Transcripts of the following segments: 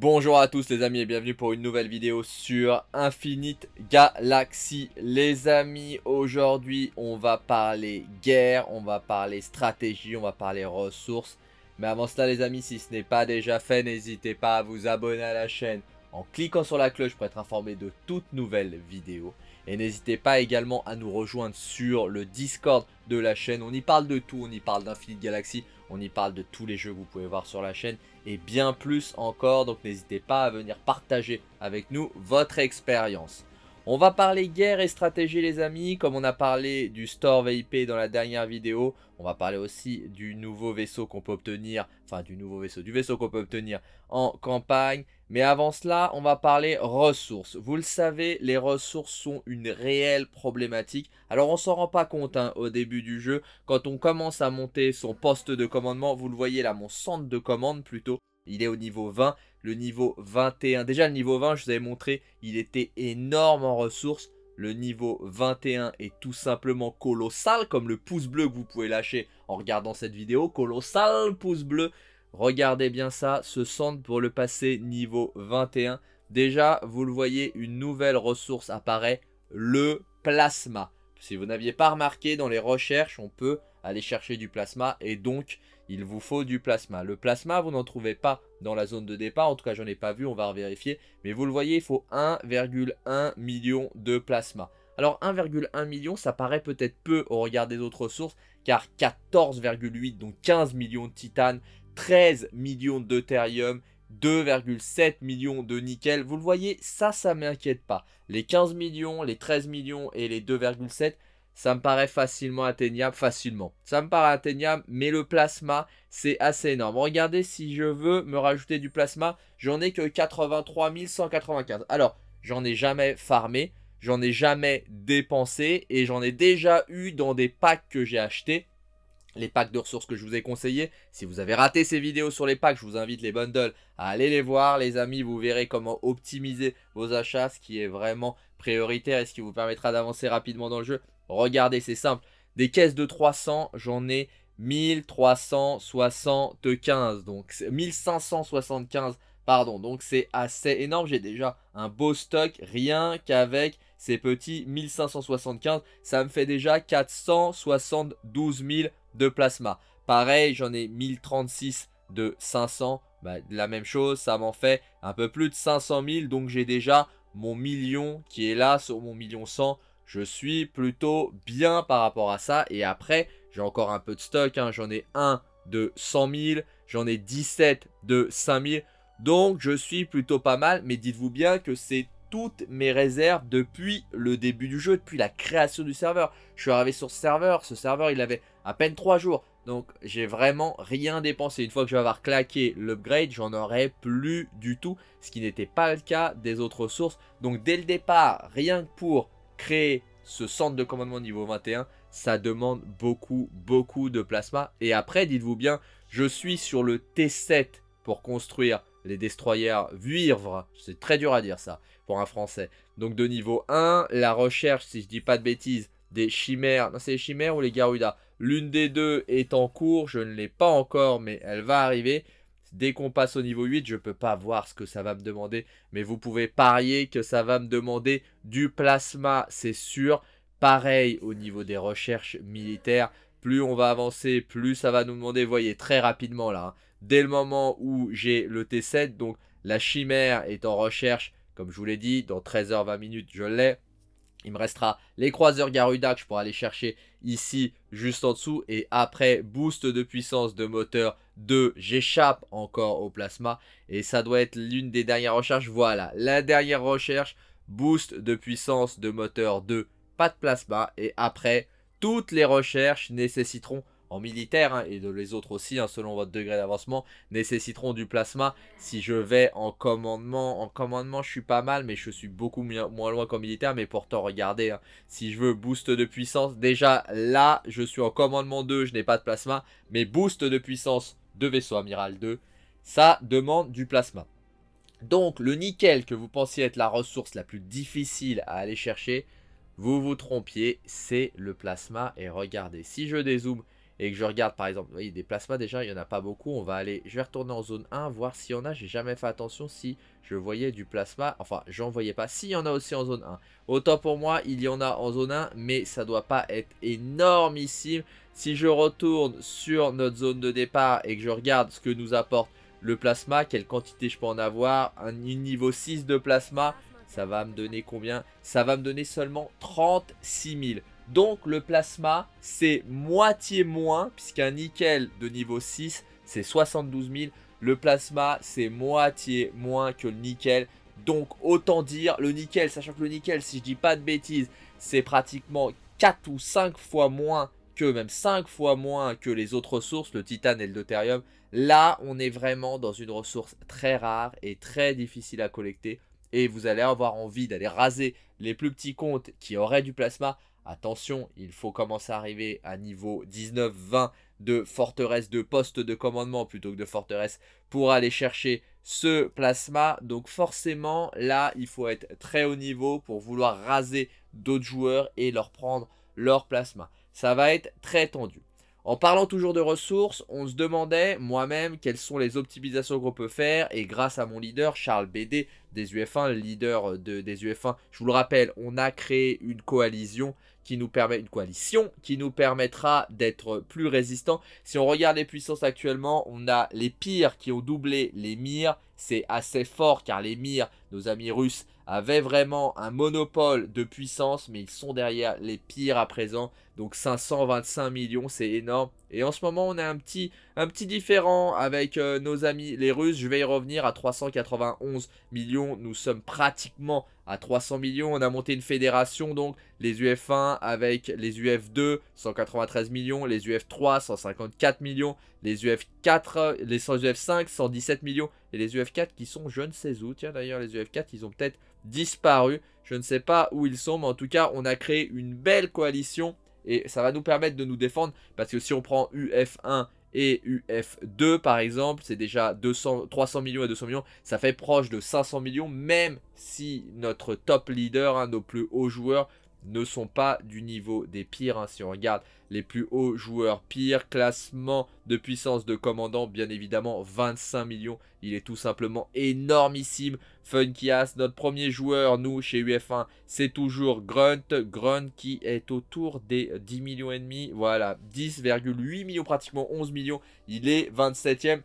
Bonjour à tous les amis et bienvenue pour une nouvelle vidéo sur Infinite Galaxy. Les amis, aujourd'hui on va parler guerre, on va parler stratégie, on va parler ressources. Mais avant cela les amis, si ce n'est pas déjà fait, n'hésitez pas à vous abonner à la chaîne, en cliquant sur la cloche pour être informé de toutes nouvelles vidéos. Et n'hésitez pas également à nous rejoindre sur le Discord de la chaîne. On y parle de tout, on y parle d'Infinite Galaxy, on y parle de tous les jeux que vous pouvez voir sur la chaîne et bien plus encore. Donc n'hésitez pas à venir partager avec nous votre expérience. On va parler guerre et stratégie les amis, comme on a parlé du store VIP dans la dernière vidéo, on va parler aussi du nouveau vaisseau qu'on peut obtenir, enfin du nouveau vaisseau, du vaisseau qu'on peut obtenir en campagne. Mais avant cela, on va parler ressources. Vous le savez, les ressources sont une réelle problématique. Alors on s'en rend pas compte hein, au début du jeu. Quand on commence à monter son poste de commandement, vous le voyez là, mon centre de commande plutôt, il est au niveau 20, le niveau 21. Déjà, le niveau 20, je vous avais montré, il était énorme en ressources. Le niveau 21 est tout simplement colossal, comme le pouce bleu que vous pouvez lâcher en regardant cette vidéo. Colossal pouce bleu. Regardez bien ça, ce centre pour le passer niveau 21. Déjà, vous le voyez, une nouvelle ressource apparaît, le plasma. Si vous n'aviez pas remarqué, dans les recherches, on peut aller chercher du plasma et donc il vous faut du plasma. Le plasma, vous n'en trouvez pas dans la zone de départ. En tout cas, je n'en ai pas vu, on va vérifier. Mais vous le voyez, il faut 1,1 million de plasma. Alors 1,1 million, ça paraît peut-être peu au regard des autres sources, car 14,8, donc 15 millions de titane, 13 millions de thérium, 2,7 millions de nickel. Vous le voyez, ça, ça m'inquiète pas. Les 15 millions, les 13 millions et les 2,7, ça me paraît facilement atteignable, facilement. Ça me paraît atteignable, mais le plasma, c'est assez énorme. Regardez, si je veux me rajouter du plasma, j'en ai que 83 195. Alors, j'en ai jamais farmé, j'en ai jamais dépensé, et j'en ai déjà eu dans des packs que j'ai achetés. Les packs de ressources que je vous ai conseillés. Si vous avez raté ces vidéos sur les packs, je vous invite les bundles à aller les voir. Les amis, vous verrez comment optimiser vos achats, ce qui est vraiment prioritaire et ce qui vous permettra d'avancer rapidement dans le jeu. Regardez, c'est simple. Des caisses de 300, j'en ai 1375. Donc 1575, pardon. Donc c'est assez énorme. J'ai déjà un beau stock rien qu'avec ces petits 1575. Ça me fait déjà 472 000 de plasma. Pareil, j'en ai 1036 de 500. Bah, la même chose, ça m'en fait un peu plus de 500 000. Donc j'ai déjà mon million qui est là sur mon million 100 je suis plutôt bien par rapport à ça. Et après, j'ai encore un peu de stock. Hein. J'en ai un de 100 000. J'en ai 17 de 5 000. Donc, je suis plutôt pas mal. Mais dites-vous bien que c'est toutes mes réserves depuis le début du jeu, depuis la création du serveur. Je suis arrivé sur ce serveur. Ce serveur, il avait à peine 3 jours. Donc j'ai vraiment rien dépensé. Une fois que je vais avoir claqué l'upgrade, j'en aurai plus du tout. Ce qui n'était pas le cas des autres sources. Donc dès le départ, rien que pour créer ce centre de commandement niveau 21, ça demande beaucoup, beaucoup de plasma. Et après, dites-vous bien, je suis sur le T7 pour construire les destroyers Vivre, C'est très dur à dire ça pour un français. Donc de niveau 1, la recherche, si je dis pas de bêtises, des chimères. Non, c'est les chimères ou les Garuda. L'une des deux est en cours, je ne l'ai pas encore, mais elle va arriver. Dès qu'on passe au niveau 8, je peux pas voir ce que ça va me demander. Mais vous pouvez parier que ça va me demander du plasma, c'est sûr. Pareil au niveau des recherches militaires. Plus on va avancer, plus ça va nous demander, vous voyez, très rapidement là. Hein. Dès le moment où j'ai le T7, donc la chimère est en recherche, comme je vous l'ai dit, dans 13h20 minutes, je l'ai. Il me restera les croiseurs Garuda que je pourrais aller chercher ici juste en dessous. Et après, boost de puissance de moteur 2, j'échappe encore au plasma. Et ça doit être l'une des dernières recherches. Voilà, la dernière recherche, boost de puissance de moteur 2, pas de plasma. Et après, toutes les recherches nécessiteront en militaire hein, et de les autres aussi, hein, selon votre degré d'avancement, nécessiteront du plasma. Si je vais en commandement, en commandement, je suis pas mal, mais je suis beaucoup moins loin qu'en militaire. Mais pourtant, regardez, hein, si je veux boost de puissance, déjà là, je suis en commandement 2, je n'ai pas de plasma, mais boost de puissance de vaisseau amiral 2, ça demande du plasma. Donc, le nickel que vous pensiez être la ressource la plus difficile à aller chercher, vous vous trompiez, c'est le plasma. Et regardez, si je dézoome et que je regarde par exemple, vous voyez, des plasmas déjà, il n'y en a pas beaucoup, on va aller, je vais retourner en zone 1, voir s'il y en a, j'ai jamais fait attention si je voyais du plasma, enfin j'en voyais pas, s'il y en a aussi en zone 1. Autant pour moi, il y en a en zone 1, mais ça doit pas être énormissime. Si je retourne sur notre zone de départ et que je regarde ce que nous apporte le plasma, quelle quantité je peux en avoir, un niveau 6 de plasma, ça va me donner combien Ça va me donner seulement 36 000. Donc le plasma, c'est moitié moins, puisqu'un nickel de niveau 6, c'est 72 000. Le plasma, c'est moitié moins que le nickel. Donc autant dire, le nickel, sachant que le nickel, si je dis pas de bêtises, c'est pratiquement 4 ou 5 fois moins que, même 5 fois moins que les autres ressources, le titane et le deutérium. Là, on est vraiment dans une ressource très rare et très difficile à collecter. Et vous allez avoir envie d'aller raser les plus petits comptes qui auraient du plasma Attention, il faut commencer à arriver à niveau 19-20 de forteresse, de poste de commandement plutôt que de forteresse pour aller chercher ce plasma. Donc forcément, là, il faut être très haut niveau pour vouloir raser d'autres joueurs et leur prendre leur plasma. Ça va être très tendu. En parlant toujours de ressources, on se demandait moi-même quelles sont les optimisations qu'on peut faire et grâce à mon leader Charles BD des UF1, le leader de, des UF1, je vous le rappelle, on a créé une coalition qui nous permet une coalition qui nous permettra d'être plus résistants. Si on regarde les puissances actuellement, on a les pires qui ont doublé les mires, c'est assez fort car les mires, nos amis russes avaient vraiment un monopole de puissance mais ils sont derrière les pires à présent donc 525 millions, c'est énorme. Et en ce moment, on a un petit, un petit différent avec euh, nos amis les Russes. Je vais y revenir à 391 millions. Nous sommes pratiquement à 300 millions. On a monté une fédération, donc les UF1 avec les UF2, 193 millions. Les UF3, 154 millions. Les UF4, les UF5, 117 millions. Et les UF4 qui sont je ne sais où. Tiens, d'ailleurs, les UF4, ils ont peut-être disparu. Je ne sais pas où ils sont, mais en tout cas, on a créé une belle coalition et ça va nous permettre de nous défendre parce que si on prend UF1 et UF2 par exemple, c'est déjà 200, 300 millions et 200 millions, ça fait proche de 500 millions, même si notre top leader, nos plus hauts joueurs, ne sont pas du niveau des pires. Hein. Si on regarde les plus hauts joueurs pires, classement de puissance de commandant, bien évidemment, 25 millions. Il est tout simplement énormissime. Funky notre premier joueur, nous, chez UF1, c'est toujours Grunt. Grunt qui est autour des 10 millions et demi. Voilà, 10,8 millions, pratiquement 11 millions. Il est 27e.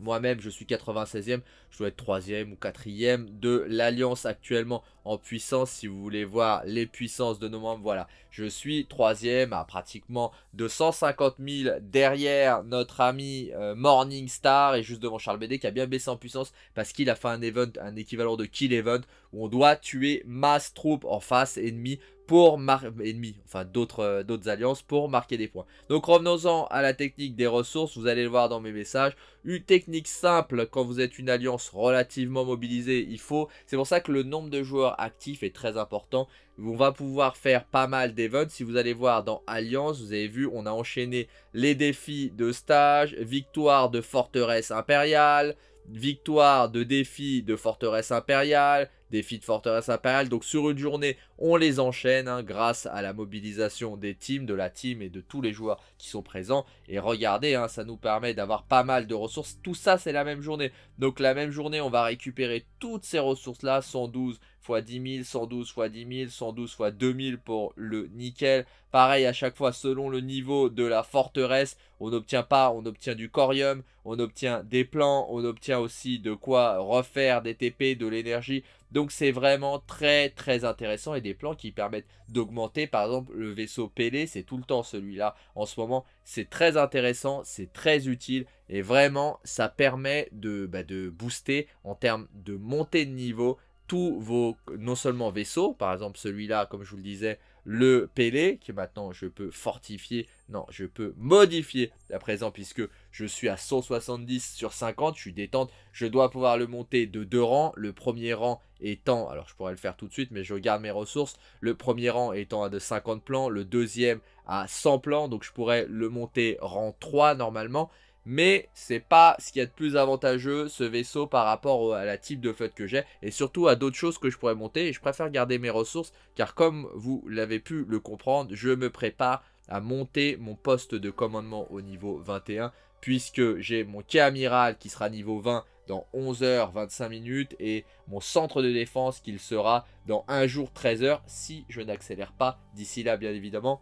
Moi-même, je suis 96e, je dois être 3e ou 4e de l'Alliance actuellement en puissance. Si vous voulez voir les puissances de nos membres, voilà. Je suis 3e à pratiquement 250 000 derrière notre ami euh, Morningstar et juste devant Charles BD qui a bien baissé en puissance parce qu'il a fait un event, un équivalent de kill event où on doit tuer masse troupes en face ennemie pour ennemis, enfin d'autres euh, d'autres alliances pour marquer des points. Donc revenons-en à la technique des ressources, vous allez le voir dans mes messages. Une technique simple quand vous êtes une alliance relativement mobilisée, il faut. C'est pour ça que le nombre de joueurs actifs est très important. On va pouvoir faire pas mal d'events. Si vous allez voir dans Alliance, vous avez vu, on a enchaîné les défis de stage, victoire de forteresse impériale, victoire de défi de forteresse impériale, Défi de forteresse impériale. Donc sur une journée, on les enchaîne hein, grâce à la mobilisation des teams, de la team et de tous les joueurs qui sont présents. Et regardez, hein, ça nous permet d'avoir pas mal de ressources. Tout ça, c'est la même journée. Donc la même journée, on va récupérer toutes ces ressources-là, 112 10 000, 112 x 10 000, 112 2 2000 pour le nickel. Pareil à chaque fois selon le niveau de la forteresse, on n'obtient pas, on obtient du corium, on obtient des plans, on obtient aussi de quoi refaire des TP, de l'énergie. Donc c'est vraiment très très intéressant et des plans qui permettent d'augmenter par exemple le vaisseau Pélé, c'est tout le temps celui-là en ce moment, c'est très intéressant, c'est très utile et vraiment ça permet de, bah, de booster en termes de montée de niveau tous vos, non seulement vaisseaux, par exemple celui-là, comme je vous le disais, le Pélé, qui maintenant je peux fortifier, non, je peux modifier à présent, puisque je suis à 170 sur 50, je suis détente, je dois pouvoir le monter de deux rangs, le premier rang étant, alors je pourrais le faire tout de suite, mais je garde mes ressources, le premier rang étant à de 50 plans, le deuxième à 100 plans, donc je pourrais le monter rang 3 normalement, mais c'est pas ce y a de plus avantageux ce vaisseau par rapport à la type de flotte que j'ai et surtout à d'autres choses que je pourrais monter et je préfère garder mes ressources car comme vous l'avez pu le comprendre, je me prépare à monter mon poste de commandement au niveau 21 puisque j'ai mon quai amiral qui sera niveau 20 dans 11h25 minutes et mon centre de défense qu'il sera dans 1 jour 13h si je n'accélère pas d'ici là bien évidemment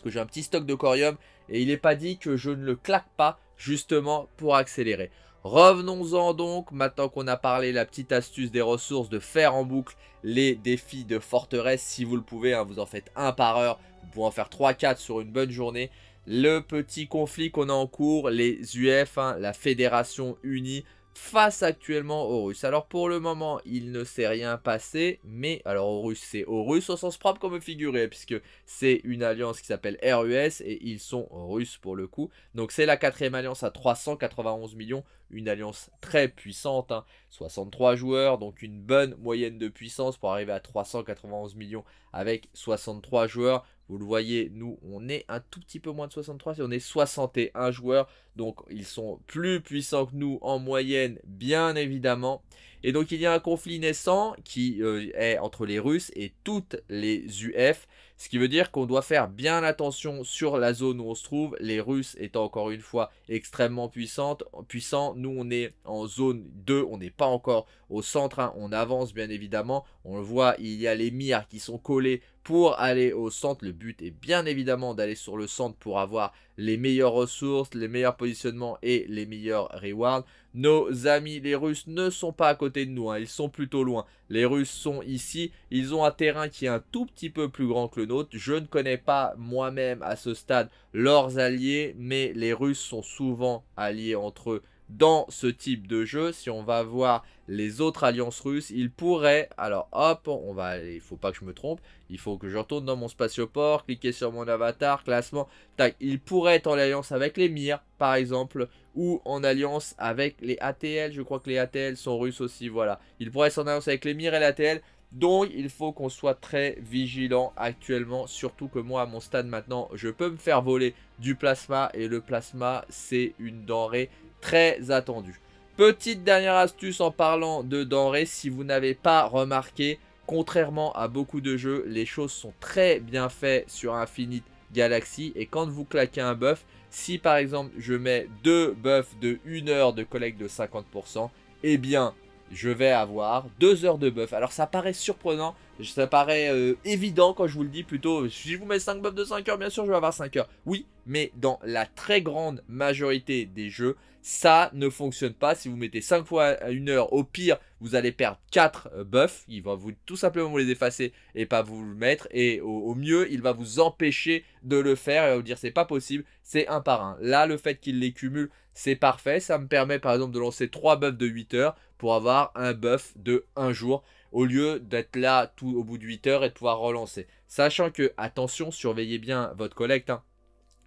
puisque j'ai un petit stock de corium et il n'est pas dit que je ne le claque pas justement pour accélérer. Revenons-en donc, maintenant qu'on a parlé la petite astuce des ressources de faire en boucle les défis de forteresse si vous le pouvez, hein, vous en faites un par heure, vous pouvez en faire 3-4 sur une bonne journée. Le petit conflit qu'on a en cours, les UF, hein, la Fédération Unie, face actuellement aux Russes. Alors pour le moment, il ne s'est rien passé, mais alors aux Russes, c'est aux Russes au sens propre comme figurer puisque c'est une alliance qui s'appelle RUS et ils sont Russes pour le coup. Donc c'est la quatrième alliance à 391 millions, une alliance très puissante, 63 hein. joueurs, donc une bonne moyenne de puissance pour arriver à 391 millions avec 63 joueurs. Vous le voyez, nous, on est un tout petit peu moins de 63, on est 61 joueurs. Donc, ils sont plus puissants que nous en moyenne, bien évidemment. Et donc, il y a un conflit naissant qui euh, est entre les Russes et toutes les UF. Ce qui veut dire qu'on doit faire bien attention sur la zone où on se trouve. Les Russes étant encore une fois extrêmement puissantes, puissants. Nous, on est en zone 2. On n'est pas encore au centre. Hein. On avance, bien évidemment. On le voit, il y a les mires qui sont collés pour aller au centre. Le but est bien évidemment d'aller sur le centre pour avoir les meilleures ressources, les meilleurs positionnements et les meilleurs rewards. Nos amis les Russes ne sont pas à côté de nous, hein. ils sont plutôt loin. Les Russes sont ici, ils ont un terrain qui est un tout petit peu plus grand que le nôtre. Je ne connais pas moi-même à ce stade leurs alliés, mais les Russes sont souvent alliés entre eux dans ce type de jeu, si on va voir les autres alliances russes, il pourrait, alors hop, on va, il faut pas que je me trompe, il faut que je retourne dans mon spatioport, cliquer sur mon avatar, classement, tac, il pourrait être en alliance avec les Mir, par exemple, ou en alliance avec les ATL, je crois que les ATL sont russes aussi, voilà, Il pourrait être en alliance avec les Mir et l'ATL, donc il faut qu'on soit très vigilant actuellement, surtout que moi à mon stade maintenant, je peux me faire voler du plasma et le plasma c'est une denrée très attendu. Petite dernière astuce en parlant de denrées, si vous n'avez pas remarqué, contrairement à beaucoup de jeux, les choses sont très bien faites sur Infinite Galaxy et quand vous claquez un buff, si par exemple je mets deux buffs de 1 heure de collecte de 50%, eh bien je vais avoir 2 heures de buff. Alors ça paraît surprenant, ça paraît euh, évident quand je vous le dis plutôt. Si je vous mets 5 buffs de 5 heures, bien sûr je vais avoir 5 heures. Oui, mais dans la très grande majorité des jeux, ça ne fonctionne pas. Si vous mettez 5 fois 1 heure, au pire, vous allez perdre 4 euh, buffs. Il va vous, tout simplement vous les effacer et pas vous le mettre. Et au, mieux, il va vous empêcher de le faire et vous dire c'est pas possible, c'est un par un. Là, le fait qu'il les cumule, c'est parfait. Ça me permet par exemple de lancer 3 buffs de 8 heures pour avoir un buff de 1 jour au lieu d'être là tout au bout de 8 heures et de pouvoir relancer. Sachant que, attention, surveillez bien votre collecte. Hein.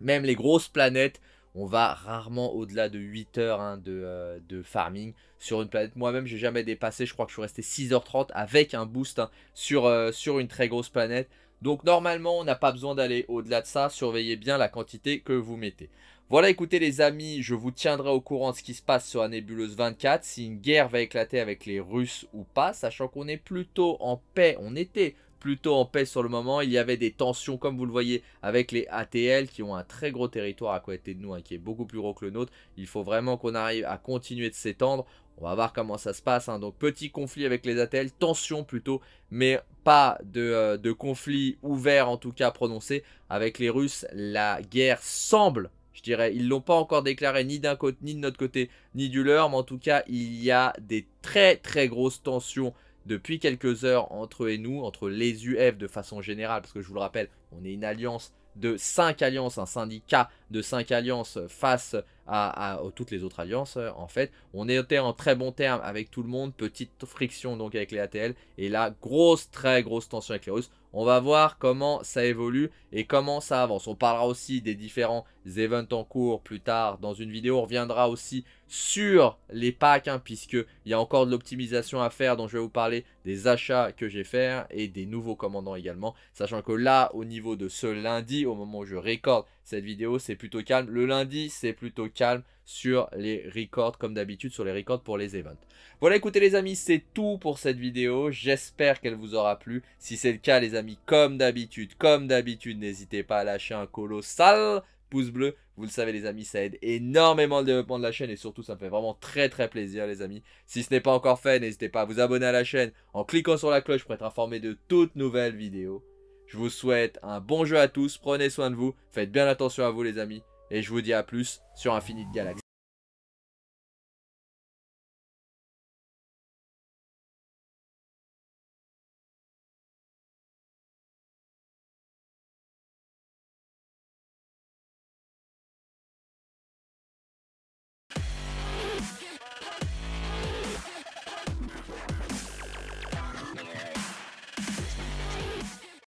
Même les grosses planètes, on va rarement au-delà de 8 heures hein, euh, de, farming sur une planète. Moi-même, j'ai jamais dépassé, je crois que je suis resté 6h30 avec un boost hein, sur, euh, sur une très grosse planète. Donc normalement, on n'a pas besoin d'aller au-delà de ça. Surveillez bien la quantité que vous mettez. Voilà, écoutez les amis, je vous tiendrai au courant de ce qui se passe sur la nébuleuse 24, si une guerre va éclater avec les Russes ou pas, sachant qu'on est plutôt en paix, on était plutôt en paix sur le moment, il y avait des tensions comme vous le voyez avec les ATL qui ont un très gros territoire à côté de nous, hein, qui est beaucoup plus gros que le nôtre, il faut vraiment qu'on arrive à continuer de s'étendre, on va voir comment ça se passe. Hein. Donc petit conflit avec les ATL, tension plutôt, mais pas de, euh, de conflit ouvert en tout cas prononcé. Avec les Russes, la guerre semble je dirais. Ils ne l'ont pas encore déclaré ni d'un côté, ni de notre côté, ni du leur, mais en tout cas, il y a des très très grosses tensions depuis quelques heures entre eux et nous, entre les UF de façon générale, parce que je vous le rappelle, on est une alliance de 5 alliances, un syndicat de 5 alliances face à, toutes les autres alliances euh, en fait. On était en très bon terme avec tout le monde, petite friction donc avec les ATL et là grosse très grosse tension avec les Russes. On va voir comment ça évolue et comment ça avance. On parlera aussi des différents events en cours plus tard dans une vidéo. On reviendra aussi sur les packs, hein, puisqu'il y a encore de l'optimisation à faire dont je vais vous parler, des achats que j'ai fait et des nouveaux commandants également. Sachant que là, au niveau de ce lundi, au moment où je récorde cette vidéo, c'est plutôt calme. Le lundi, c'est plutôt calme sur les records, comme d'habitude, sur les records pour les events. Voilà, écoutez les amis, c'est tout pour cette vidéo. J'espère qu'elle vous aura plu. Si c'est le cas, les amis, comme d'habitude, comme d'habitude, n'hésitez pas à lâcher un colossal pouce bleu. Vous le savez les amis, ça aide énormément le développement de la chaîne et surtout ça me fait vraiment très très plaisir les amis. Si ce n'est pas encore fait, n'hésitez pas à vous abonner à la chaîne en cliquant sur la cloche pour être informé de toutes nouvelles vidéos. Je vous souhaite un bon jeu à tous, prenez soin de vous, faites bien attention à vous les amis et je vous dis à plus sur Infinite Galaxy.